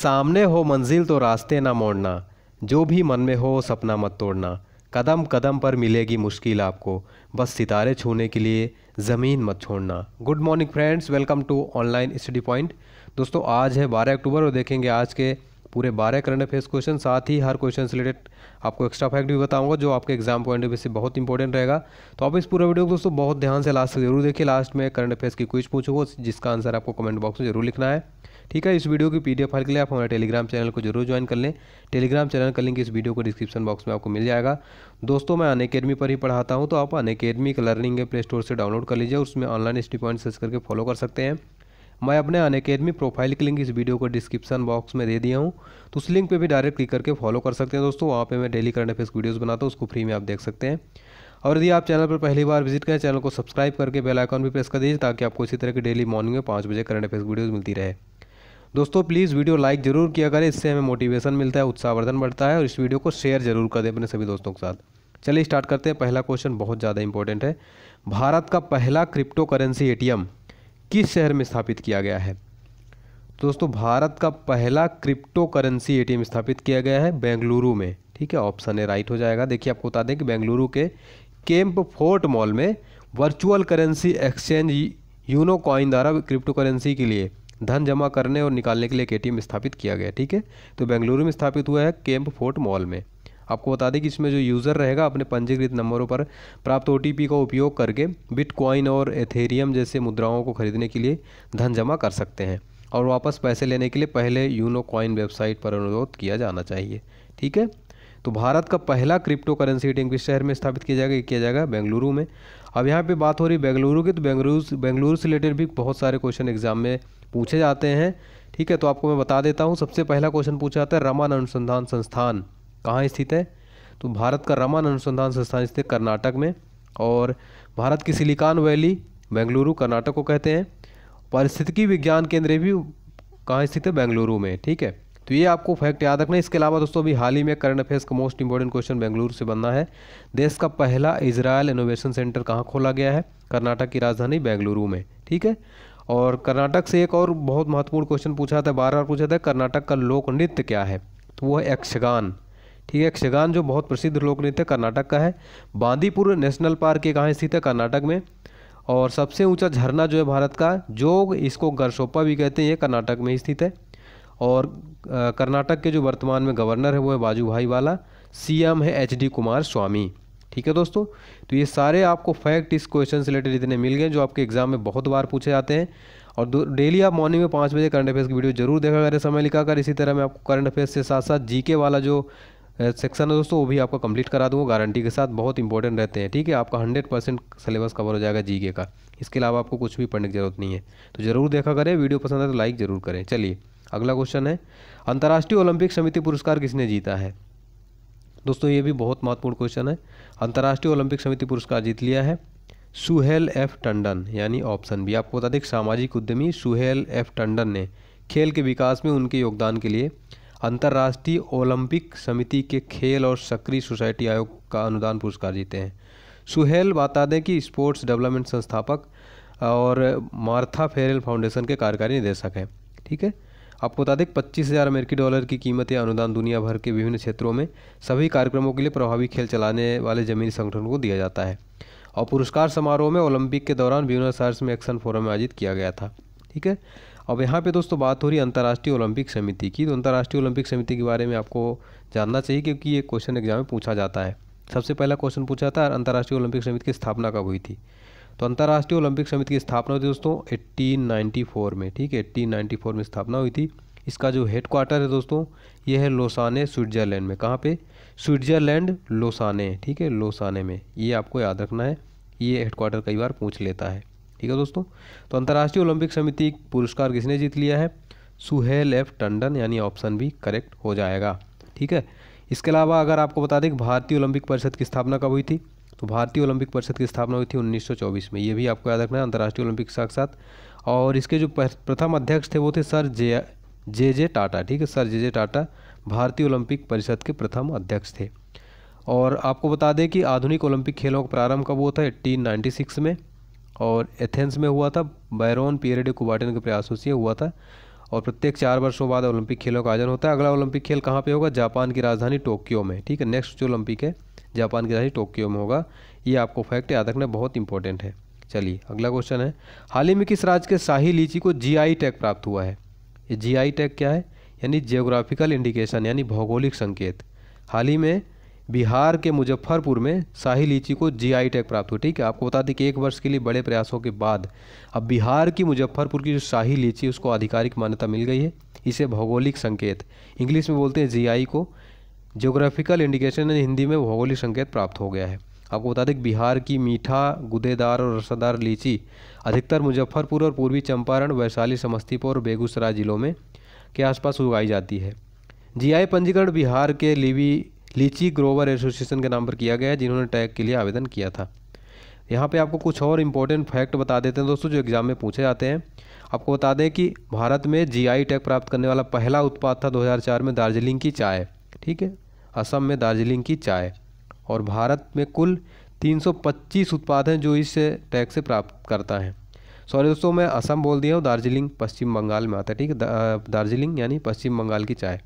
सामने हो मंजिल तो रास्ते ना मोड़ना जो भी मन में हो सपना मत तोड़ना कदम कदम पर मिलेगी मुश्किल आपको बस सितारे छूने के लिए ज़मीन मत छोड़ना good morning friends welcome to online study point दोस्तों आज है 12 अक्टूबर और देखेंगे आज के पूरे 12 करंट अफेयर्स क्वेश्चन साथ ही हर क्वेश्चन से रिलेटेड आपको एक्स्ट्रा फैक्ट भी बताऊंगा जो आपके एग्जाम पॉइंट ऑफ व्यू से बहुत इंपॉर्टेंट रहेगा तो आप इस पूरे वीडियो को दोस्तों बहुत ध्यान से लास्ट तक जरूर देखिए लास्ट में करंट अफेयर्स की क्विज पूछूंगा जिसका आंसर आपको कमेंट बॉक्स में जरूर लिखना है ठीक है इस वीडियो की पीडीएफ फाइल के लिए आप हमारे टेलीग्राम चैनल को जरूर ज्वाइन कर लें टेलीग्राम चैनल का लिंक इस वीडियो को डिस्क्रिप्शन बॉक्स में आपको मिल जाएगा दोस्तों मैं अन अकेडमी पर ही पढ़ाता हूँ तो आप अन अकेडमी का लर्निंग प्ले स्टोर से डाउनलोड कर लीजिए उसमें ऑनलाइन स्टडी पॉइंट सर्च करके फॉलो कर सकते हैं मैं अपने अन अकेडमी प्रोफाइल की लिंक इस वीडियो को डिस्क्रिप्शन बॉक्स में दे दिया हूँ तो उस लिंक पर भी डायरेक्ट क्लिक करके फॉलो कर सकते हैं दोस्तों वहाँ पर मैं डेली करंट अफेयर्स वीडियोज़ बनाता हूँ उसको फ्री में आप देख सकते हैं और यदि आप चैनल पर पहली बार विजिट करें चैनल को सब्सक्राइब करके बेल आइकॉन भी प्रेस कर दीजिए ताकि आपको इसी तरह की डेली मॉर्निंग में पाँच बजे करंट अफेयर्स वीडियोज़ मिलती रहे दोस्तों प्लीज़ वीडियो लाइक ज़रूर किया करें इससे हमें मोटिवेशन मिलता है उत्साहवर्धन बढ़ता है और इस वीडियो को शेयर जरूर कर दें अपने सभी दोस्तों के साथ चलिए स्टार्ट करते हैं पहला क्वेश्चन बहुत ज़्यादा इंपॉर्टेंट है भारत का पहला क्रिप्टो करेंसी ए किस शहर में स्थापित किया गया है दोस्तों भारत का पहला क्रिप्टो करेंसी ए स्थापित किया गया है बेंगलुरु में ठीक है ऑप्शन ए राइट हो जाएगा देखिए आपको बता दें कि बेंगलुरु के केम्प फोर्ट मॉल में virtual currency exchange Unocoin द्वारा क्रिप्टो करेंसी के लिए धन जमा करने और निकालने के लिए एक ए स्थापित किया गया ठीक है तो बेंगलुरु में स्थापित हुआ है कैंप फोर्ट मॉल में आपको बता दें कि इसमें जो यूज़र रहेगा अपने पंजीकृत नंबरों पर प्राप्त ओ का उपयोग करके बिटकॉइन और एथेरियम जैसे मुद्राओं को खरीदने के लिए धन जमा कर सकते हैं और वापस पैसे लेने के लिए पहले यूनो कॉइन वेबसाइट पर अनुरोध किया जाना चाहिए ठीक है तो भारत का पहला क्रिप्टो करेंसी एटीएम किस शहर में स्थापित किया जाएगा किया जाएगा बेंगलुरु में अब यहाँ पे बात हो रही बेंगलुरु की तो बेंगलुरु बेंगलुरु से रिलेटेड भी बहुत सारे क्वेश्चन एग्जाम में पूछे जाते हैं ठीक है तो आपको मैं बता देता हूँ सबसे पहला क्वेश्चन पूछा जाता है रमन अनुसंधान संस्थान कहाँ स्थित है तो भारत का रमन अनुसंधान संस्थान स्थित कर्नाटक में और भारत की सिलिकॉन वैली बेंगलुरु कर्नाटक को कहते हैं पारिस्थितिकी विज्ञान केंद्र भी कहाँ स्थित है बेंगलुरु में ठीक है तो ये आपको फैक्ट याद रखना इसके अलावा दोस्तों अभी हाल ही में करंट अफेयर्स का मोस्ट इंपॉर्टेंट क्वेश्चन बेंगलुरु से बनना है देश का पहला इसराइल इनोवेशन सेंटर कहाँ खोला गया है कर्नाटक की राजधानी बेंगलुरु में ठीक है और कर्नाटक से एक और बहुत महत्वपूर्ण क्वेश्चन पूछा था बार बार पूछा था कर्नाटक का लोक नृत्य क्या है तो वो है यक्षगान ठीक है यक्षगान जो बहुत प्रसिद्ध लोक नृत्य कर्नाटक का है बांदीपुर नेशनल पार्क एक कहाँ स्थित है कर्नाटक में और सबसे ऊंचा झरना जो है भारत का जोग इसको गरसोपा भी कहते हैं ये कर्नाटक में स्थित है और कर्नाटक के जो वर्तमान में गवर्नर है वो है बाजू भाई वाला सी है एच डी कुमार स्वामी ठीक है दोस्तों तो ये सारे आपको फैक्ट इस क्वेश्चन से रिलेटेड इतने मिल गए जो आपके एग्जाम में बहुत बार पूछे जाते हैं और डेली आप मॉर्निंग में पाँच बजे करंट अफेयर्स की वीडियो जरूर देखा करें समय लिखा कर इसी तरह मैं आपको करंट अफेयर्स के साथ साथ जीके वाला जो सेक्शन है दोस्तों वो भी आपका कंप्लीट करा दूँगा गारंटी के साथ बहुत इंपॉर्टेंट रहते हैं ठीक है आपका हंड्रेड परसेंट सिलेबस कवर हो जाएगा जी का इसके अलावा आपको कुछ भी पढ़ने की जरूरत नहीं है तो ज़रूर देखा करें वीडियो पसंद आए तो लाइक ज़रूर करें चलिए अगला क्वेश्चन है अंतर्राष्ट्रीय ओलंपिक समिति पुरस्कार किसने जीता है दोस्तों ये भी बहुत महत्वपूर्ण क्वेश्चन है अंतर्राष्ट्रीय ओलंपिक समिति पुरस्कार जीत लिया है सुहेल एफ टंडन यानी ऑप्शन भी आपको बता दें सामाजिक उद्यमी सुहेल एफ टंडन ने खेल के विकास में उनके योगदान के लिए अंतर्राष्ट्रीय ओलंपिक समिति के खेल और सक्रिय सोसाइटी आयोग का अनुदान पुरस्कार जीते हैं सुहेल बता दें कि स्पोर्ट्स डेवलपमेंट संस्थापक और मार्था फेरेल फाउंडेशन के कार्यकारी निदेशक हैं ठीक है आपको बता दें पच्चीस हज़ार अमेरिकी डॉलर की कीमत या अनुदान दुनिया भर के विभिन्न क्षेत्रों में सभी कार्यक्रमों के लिए प्रभावी खेल चलाने वाले जमीनी संगठन को दिया जाता है और पुरस्कार समारोह में ओलंपिक के दौरान ब्यूनस आयर्स में एक्शन फोरम आयोजित किया गया था ठीक है अब यहाँ पे दोस्तों बात हो रही है अंतर्राष्ट्रीय ओलंपिक समिति की तो अंतर्राष्ट्रीय ओलंपिक समिति के बारे में आपको जानना चाहिए क्योंकि ये क्वेश्चन एग्जाम में पूछा जाता है सबसे पहला क्वेश्चन पूछा था अंतर्राष्ट्रीय ओलंपिक समिति की स्थापना कब हुई थी तो अंतर्राष्ट्रीय ओलंपिक समिति की स्थापना हुई थी दोस्तों 1894 में ठीक है 1894 में स्थापना हुई थी इसका जो हेड क्वार्टर है दोस्तों ये है लोसाने स्विट्जरलैंड में कहाँ पे स्विट्जरलैंड लोसाने ठीक है लोसाने में ये आपको याद रखना है ये हेड क्वार्टर कई बार पूछ लेता है ठीक है दोस्तों तो अंतर्राष्ट्रीय ओलंपिक समिति पुरस्कार किसने जीत लिया है सुहेल एफ टंडन यानी ऑप्शन भी करेक्ट हो जाएगा ठीक है इसके अलावा अगर आपको बता दें कि भारतीय ओलंपिक परिषद की स्थापना कब हुई थी तो भारतीय ओलंपिक परिषद की स्थापना हुई थी 1924 में ये भी आपको याद रखना है अंतर्राष्ट्रीय ओलंपिक के साथ साथ और इसके जो प्रथम अध्यक्ष थे वो थे सर जे जे जे टाटा ठीक है सर जे जे टाटा भारतीय ओलंपिक परिषद के प्रथम अध्यक्ष थे और आपको बता दें कि आधुनिक ओलंपिक खेलों का प्रारंभ कब हुआ था एट्टीन में और एथेंस में हुआ था बैरोन पियरेडे कुबाटन के प्रयासों से हुआ था और प्रत्येक चार वर्षों बाद ओलंपिक खेलों का आयोजन होता है अगला ओलंपिक खेल कहाँ पे होगा जापान की राजधानी टोक्यो में ठीक है नेक्स्ट जो ओलंपिक है जापान की राजधानी टोक्यो में होगा ये आपको फैक्ट याद रखना बहुत इंपॉर्टेंट है चलिए अगला क्वेश्चन है हाल ही में किस राज्य के शाही लीची को जीआई टैग प्राप्त हुआ है ये जीआई टैग क्या है यानी जियोग्राफिकल इंडिकेशन यानी भौगोलिक संकेत हाल ही में बिहार के मुजफ्फरपुर में शाही लीची को जीआई टैग प्राप्त हुआ ठीक है आपको बता दें कि एक वर्ष के लिए बड़े प्रयासों के बाद अब बिहार की मुजफ्फरपुर की जो शाही लीची उसको आधिकारिक मान्यता मिल गई है इसे भौगोलिक संकेत इंग्लिश में बोलते हैं जीआई को जोग्राफिकल इंडिकेशन हिंदी में भौगोलिक संकेत प्राप्त हो गया है आपको बता दें कि बिहार की मीठा गुदेदार और रसादार लीची अधिकतर मुजफ्फरपुर और पूर्वी चंपारण वैशाली समस्तीपुर और बेगूसराय ज़िलों में के आसपास उगाई जाती है जीआई पंजीकरण बिहार के लिवी लीची ग्रोवर एसोसिएशन के नाम पर किया गया है जिन्होंने टैग के लिए आवेदन किया था यहाँ पे आपको कुछ और इम्पोर्टेंट फैक्ट बता देते हैं दोस्तों जो एग्ज़ाम में पूछे जाते हैं आपको बता दें कि भारत में जीआई टैग प्राप्त करने वाला पहला उत्पाद था 2004 में दार्जिलिंग की चाय ठीक है असम में दार्जिलिंग की चाय और भारत में कुल 325 उत्पाद हैं जो इस टैक्स से प्राप्त करता है सॉरी दोस्तों मैं असम बोल दिया हूँ दार्जिलिंग पश्चिम बंगाल में आता है ठीक है दार्जिलिंग यानी पश्चिम बंगाल की चाय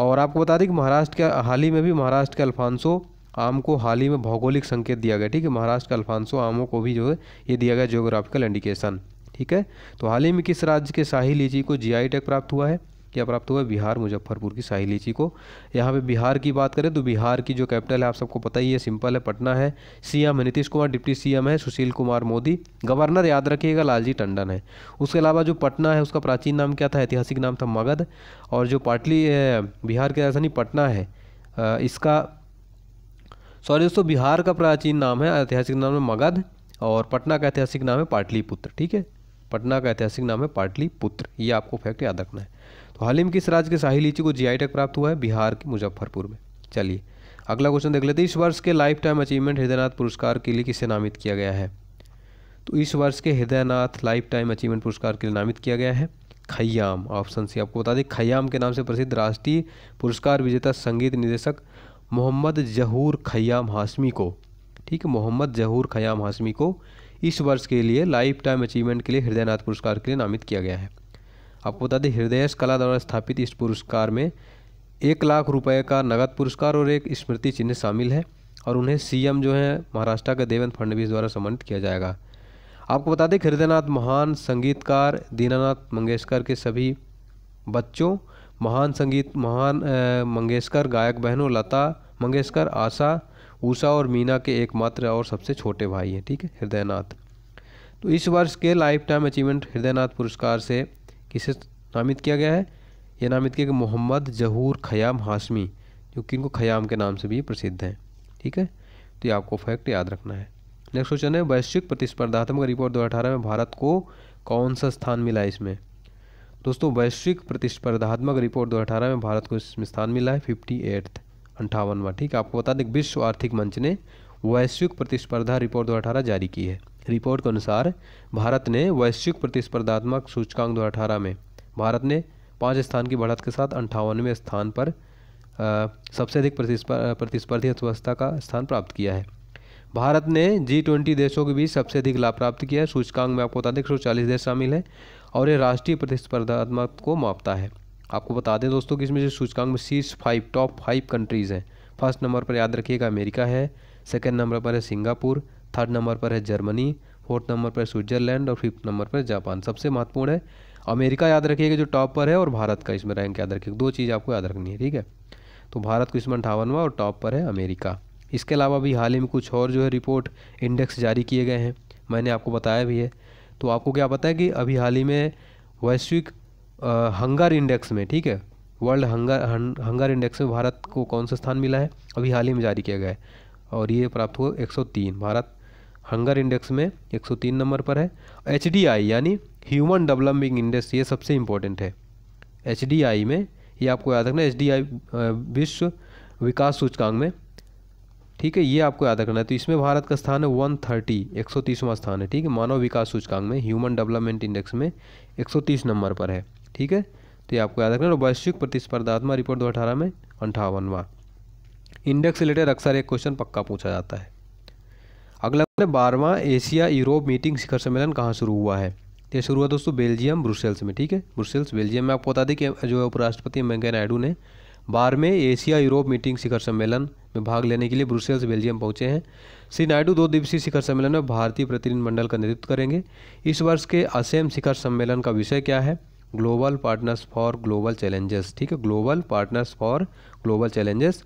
और आपको बता दें कि महाराष्ट्र के हाल ही में भी महाराष्ट्र के अल्फांसो आम को हाल ही में भौगोलिक संकेत दिया गया ठीक है महाराष्ट्र के अल्फांसो आमों को भी जो है ये दिया गया जियोग्राफिकल इंडिकेशन ठीक है तो हाल ही में किस राज्य के शाही लीची को जीआई टैग प्राप्त हुआ है क्या प्राप्त हुआ बिहार मुजफ्फरपुर की शाही लीची को यहाँ पे बिहार की बात करें तो बिहार की जो कैपिटल है आप सबको पता ही है सिंपल है पटना है सीएम है नीतीश कुमार डिप्टी सीएम है सुशील कुमार मोदी गवर्नर याद रखिएगा लालजी टंडन है उसके अलावा जो पटना है उसका प्राचीन नाम क्या था ऐतिहासिक नाम था मगध और जो पाटली बिहार की राजधानी पटना है इसका सॉरी दोस्तों बिहार का प्राचीन नाम है ऐतिहासिक नाम है मगध और पटना का ऐतिहासिक नाम है पाटलिपुत्र ठीक है पटना का ऐतिहासिक नाम है पाटलिपुत्र ये आपको फैक्ट याद रखना है तो हाल ही में किस राज्य के शाही लीची को जीआई टैग प्राप्त हुआ है बिहार के मुजफ्फरपुर में चलिए अगला क्वेश्चन देख लेते हैं इस वर्ष के लाइफ टाइम अचीवमेंट हृदयनाथ पुरस्कार के लिए किसे नामित किया गया है तो इस वर्ष के हृदयनाथ लाइफ टाइम अचीवमेंट पुरस्कार के लिए नामित किया गया है खयाम ऑप्शन सी आपको बता दें खयाम के नाम से प्रसिद्ध राष्ट्रीय पुरस्कार विजेता संगीत निदेशक मोहम्मद जहूर खयाम हाशमी को ठीक है मोहम्मद जहूर खयाम हाशमी को इस वर्ष के लिए लाइफ टाइम अचीवमेंट के लिए हृदयनाथ पुरस्कार के लिए नामित किया गया है आपको बता दें हृदय कला द्वारा स्थापित इस पुरस्कार में एक लाख रुपये का नगद पुरस्कार और एक स्मृति चिन्ह शामिल है और उन्हें सीएम जो है महाराष्ट्र के देवेंद्र फडणवीस द्वारा सम्मानित किया जाएगा आपको बता दें हृदयनाथ महान संगीतकार दीनानाथ मंगेशकर के सभी बच्चों महान संगीत महान मंगेशकर गायक बहनों लता मंगेशकर आशा उषा और मीना के एकमात्र और सबसे छोटे भाई हैं ठीक है हृदयनाथ तो इस वर्ष के लाइफ टाइम अचीवमेंट हृदयनाथ पुरस्कार से किसे नामित किया गया है यह नामित किया गया मोहम्मद जहूर खयाम हाशमी जो कि इनको खयाम के नाम से भी प्रसिद्ध हैं ठीक है तो ये आपको फैक्ट याद रखना है नेक्स्ट क्वेश्चन है वैश्विक प्रतिस्पर्धात्मक रिपोर्ट दो अठारह में भारत को कौन सा स्थान मिला इसमें दोस्तों वैश्विक प्रतिस्पर्धात्मक रिपोर्ट दो अठारह में भारत को इसमें स्थान मिला है फिफ्टी एट्थ अंठावनवा ठीक है आपको बता दें विश्व आर्थिक मंच ने वैश्विक प्रतिस्पर्धा रिपोर्ट दो जारी की है रिपोर्ट के अनुसार भारत ने वैश्विक प्रतिस्पर्धात्मक सूचकांक दो में भारत ने पाँच स्थान की बढ़त के साथ अंठावनवें स्थान पर आ, सबसे अधिक प्रतिस्पर्धी अर्थव्यवस्था का स्थान प्राप्त किया है भारत ने जी ट्वेंटी देशों के बीच सबसे अधिक लाभ प्राप्त किया है सूचकांक में आपको बता दें एक देश शामिल हैं और ये राष्ट्रीय प्रतिस्पर्धात्मक को मापता है आपको बता दें दोस्तों कि इसमें जो सूचकांक में शीर्ष फाइव टॉप फाइव कंट्रीज़ हैं फर्स्ट नंबर पर याद रखिएगा अमेरिका है सेकेंड नंबर पर है सिंगापुर थर्ड नंबर पर है जर्मनी फोर्थ नंबर पर स्विट्जरलैंड और फिफ्थ नंबर पर जापान सबसे महत्वपूर्ण है अमेरिका याद रखिएगा जो टॉप पर है और भारत का इसमें रैंक याद रखिएगा दो चीज़ आपको याद रखनी है ठीक है तो भारत को इसमें अंठावनवा और टॉप पर है अमेरिका इसके अलावा भी हाल ही में कुछ और जो है रिपोर्ट इंडेक्स जारी किए गए हैं मैंने आपको बताया भी है तो आपको क्या पता है कि अभी हाल ही में वैश्विक हंगार इंडेक्स में ठीक है वर्ल्ड हंगार हंगार इंडेक्स में भारत को कौन सा स्थान मिला है अभी हाल ही में जारी किया गया है और ये प्राप्त हुआ 103 भारत हंगर इंडेक्स में 103 नंबर पर है एच यानी ह्यूमन डेवलपिंग इंडेक्स ये सबसे इम्पोर्टेंट है एच में ये आपको याद रखना एच विश्व विकास सूचकांक में ठीक है ये आपको याद रखना है तो इसमें भारत का स्थान है वन थर्टी एक सौ तीसवां स्थान है ठीक है मानव विकास सूचकांक में ह्यूमन डेवलपमेंट इंडेक्स में एक सौ तीस नंबर पर है ठीक है तो ये आपको याद रखना है वैश्विक प्रतिस्पर्धात्मा रिपोर्ट दो अठारह में अंठावनवा इंडेक्स रिलेटेड अक्सर एक क्वेश्चन पक्का पूछा जाता है अगला बारहवां एशिया यूरोप मीटिंग शिखर सम्मेलन कहाँ शुरू हुआ है ये शुरू हुआ दोस्तों बेल्जियम ब्रुसेल्स में ठीक है ब्रुसेल्स बेल्जियम में आपको बता दें कि जो है उपराष्ट्रपति एम वेंकैया नायडू ने बारहवें एशिया यूरोप मीटिंग शिखर सम्मेलन में भाग लेने के लिए ब्रुसेल्स बेल्जियम पहुंचे हैं श्री नायडू दो दिवसीय शिखर सम्मेलन में भारतीय प्रतिनिधिमंडल का नेतृत्व करेंगे इस वर्ष के असेम शिखर सम्मेलन का विषय क्या है global partners for global challenges ठीक है global partners for global challenges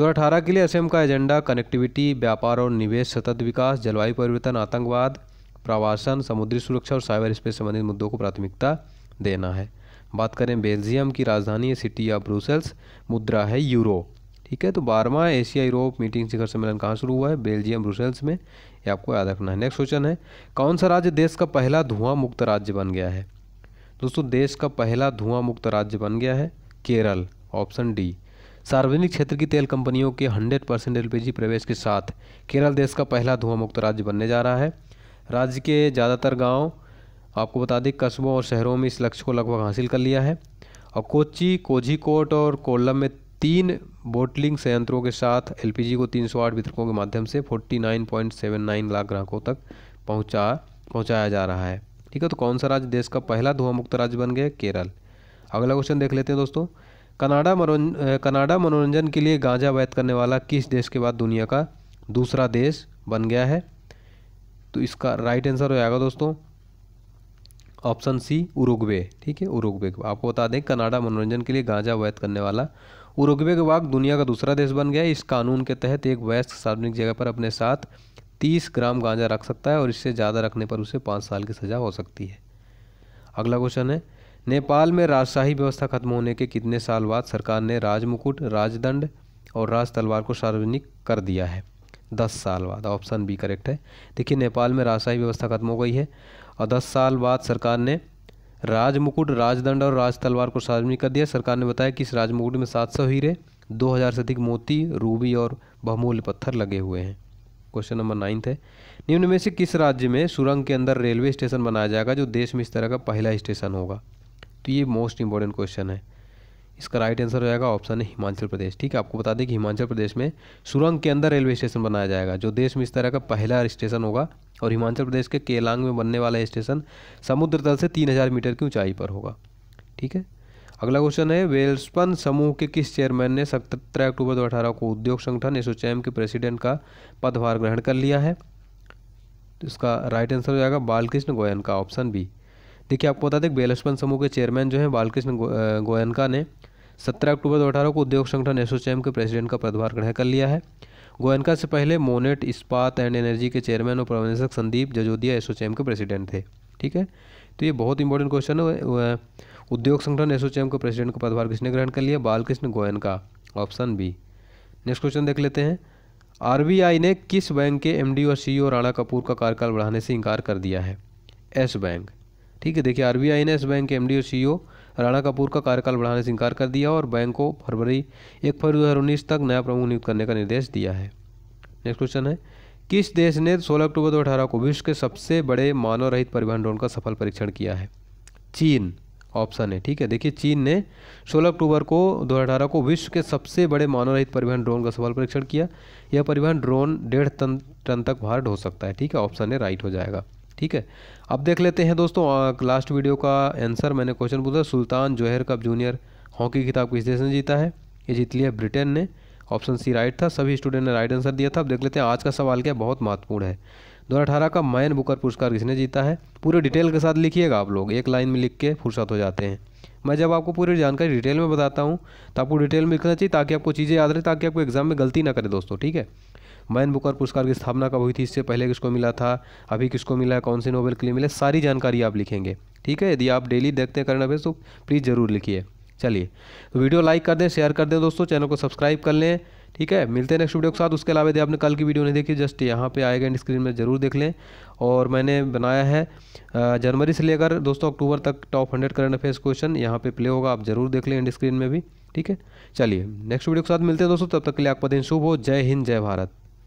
2018 के लिए एसएम का एजेंडा कनेक्टिविटी व्यापार और निवेश सतत विकास जलवायु परिवर्तन आतंकवाद प्रवासन समुद्री सुरक्षा और साइबर स्पेस संबंधित मुद्दों को प्राथमिकता देना है बात करें बेल्जियम की राजधानी सिटी ऑफ ब्रूसेल्स मुद्रा है यूरो ठीक है तो बारहवा एशिया यूरोप मीटिंग शिखर सम्मेलन कहाँ शुरू हुआ है बेल्जियम ब्रुसेल्स में ये आपको याद रखना है नेक्स्ट क्वेश्चन है कौन सा राज्य देश का पहला धुआं मुक्त राज्य बन गया है दोस्तों देश का पहला धुआं मुक्त राज्य बन गया है केरल ऑप्शन डी सार्वजनिक क्षेत्र की तेल कंपनियों के 100 परसेंट एल प्रवेश के साथ केरल देश का पहला धुआं मुक्त राज्य बनने जा रहा है राज्य के ज़्यादातर गांव आपको बता दें कस्बों और शहरों में इस लक्ष्य को लगभग हासिल कर लिया है और कोच्चि कोझिकोट और कोल्लम में तीन बोटलिंग संयंत्रों के साथ एल को तीन आठ वितरकों के माध्यम से फोर्टी लाख ग्राहकों तक पहुँचा पहुँचाया जा रहा है ठीक है तो कौन सा राज्य देश का पहला धुआं मुक्त राज्य बन गया केरल अगला क्वेश्चन देख लेते हैं दोस्तों कनाडा मनोरंजन कनाडा मनोरंजन के लिए गांजा वैध करने वाला किस देश के बाद दुनिया का दूसरा देश बन गया है तो इसका राइट आंसर हो जाएगा दोस्तों ऑप्शन सी उरुग्वे ठीक है उरुग्वे आपको बता दें कनाडा मनोरंजन के लिए गांजा वैध करने वाला उरुग्वे के बाद दुनिया का दूसरा देश बन गया इस कानून के तहत एक वयस्क सार्वजनिक जगह पर अपने साथ तीस ग्राम गांजा रख सकता है और इससे ज़्यादा रखने पर उसे पाँच साल की सज़ा हो सकती है अगला क्वेश्चन है नेपाल में राजशाही व्यवस्था खत्म होने के कितने साल बाद सरकार ने राजमुकुट राजदंड और राज तलवार को सार्वजनिक कर दिया है दस साल बाद ऑप्शन बी करेक्ट है देखिए नेपाल में राजशाही व्यवस्था खत्म हो गई है और दस साल बाद सरकार ने राजमुकुट राजदंड और राज तलवार को सार्वजनिक कर दिया सरकार ने बताया कि इस राजमुकुट में सात सौ हीरे दो हज़ार से अधिक मोती रूबी और बहुमूल्य पत्थर लगे हुए हैं क्वेश्चन नंबर नाइन्थ है निम्न में से किस राज्य में सुरंग के अंदर रेलवे स्टेशन बनाया जाएगा जो देश में इस तरह का पहला स्टेशन होगा तो ये मोस्ट इंपॉर्टेंट क्वेश्चन है इसका राइट आंसर हो जाएगा ऑप्शन है हिमाचल प्रदेश ठीक है आपको बता दें कि हिमाचल प्रदेश में सुरंग के अंदर रेलवे स्टेशन बनाया जाएगा जो देश में इस तरह का पहला स्टेशन होगा और हिमाचल प्रदेश के केलांग में बनने वाला स्टेशन समुद्र तल से हजार मीटर की ऊंचाई पर होगा ठीक है अगला क्वेश्चन है वेल्सपन समूह के किस चेयरमैन ने सत्रह अक्टूबर दो अठारह को उद्योग संगठन एसोचैम के प्रेसिडेंट का पदभार ग्रहण कर लिया है तो इसका राइट आंसर हो जाएगा बालकृष्ण गोयन का ऑप्शन बी देखिए आपको बता दें बेलस्पन समूह के चेयरमैन जो हैं बालकृष्ण गोयनका ने 17 अक्टूबर 2018 को उद्योग संगठन एसोचैम के प्रेसिडेंट का पदभार ग्रहण कर लिया है गोयनका से पहले मोनेट इस्पात एंड एनर्जी के चेयरमैन और प्रबंधक संदीप जजोदिया एसोचैम के प्रेसिडेंट थे ठीक है तो ये बहुत इंपॉर्टेंट क्वेश्चन है उद्योग संगठन एसोचैम को प्रेसिडेंट का पदभार किसने ग्रहण कर लिया बालकृष्ण गोयन का ऑप्शन बी नेक्स्ट क्वेश्चन देख लेते हैं आरबीआई ने किस बैंक के एमडी और सीईओ e राणा कपूर का कार्यकाल बढ़ाने से इनकार कर दिया है एस बैंक ठीक है देखिए आरबीआई ने एस बैंक के एमडी और सीईओ e राणा कपूर का कार्यकाल बढ़ाने से इनकार कर दिया और बैंक को फरवरी एक फरवरी दो तक नया प्रमुख नियुक्त करने का निर्देश दिया है नेक्स्ट क्वेश्चन है किस देश ने 16 अक्टूबर 2018 को विश्व के सबसे बड़े मानव रहित परिवहन ड्रोन का सफल परीक्षण किया है चीन ऑप्शन है ठीक है देखिए चीन ने 16 अक्टूबर को 2018 को विश्व के सबसे बड़े मानव रहित परिवहन ड्रोन का सफल परीक्षण किया यह परिवहन ड्रोन डेढ़ टन टन तक भार ढो सकता है ठीक है ऑप्शन है राइट हो जाएगा ठीक है अब देख लेते हैं दोस्तों लास्ट वीडियो का आंसर मैंने क्वेश्चन पूछा Sultan Johor cup junior hockey खिताब किस देश ने जीता है ये जीत लिया ब्रिटेन ने ऑप्शन सी राइट था सभी स्टूडेंट ने राइट आंसर दिया था अब देख लेते हैं आज का सवाल क्या बहुत महत्वपूर्ण है दो का मैन बुकर पुरस्कार किसने जीता है पूरे डिटेल के साथ लिखिएगा आप लोग एक लाइन में लिख के फुर्सत हो जाते हैं मैं जब आपको पूरी जानकारी डिटेल में बताता हूँ तो आपको डिटेल में लिखना चाहिए ताकि आपको चीज़ें याद रहे ताकि आपको एग्जाम में गलती ना करें दोस्तों ठीक है मैन बुकर पुरस्कार की स्थापना कब हुई थी इससे पहले किसको मिला था अभी किसको मिला है कौन से नोबेल के लिए मिले सारी जानकारी आप लिखेंगे ठीक है यदि आप डेली देखते हैं करना तो प्लीज़ ज़रूर लिखिए चलिए तो वीडियो लाइक कर दें शेयर कर दें दोस्तों चैनल को सब्सक्राइब कर लें ठीक है मिलते हैं नेक्स्ट वीडियो के साथ उसके अलावा यदि आपने कल की वीडियो नहीं देखी जस्ट यहाँ पे आएगा एंड स्क्रीन में ज़रूर देख लें और मैंने बनाया है जनवरी से लेकर दोस्तों अक्टूबर तक top hundred current affairs question यहाँ पे प्ले होगा आप ज़रूर देख लें एंड स्क्रीन में भी ठीक है चलिए नेक्स्ट वीडियो के साथ मिलते हैं दोस्तों तब तक के लिए आपका दिन शुभ हो जय हिंद जय भारत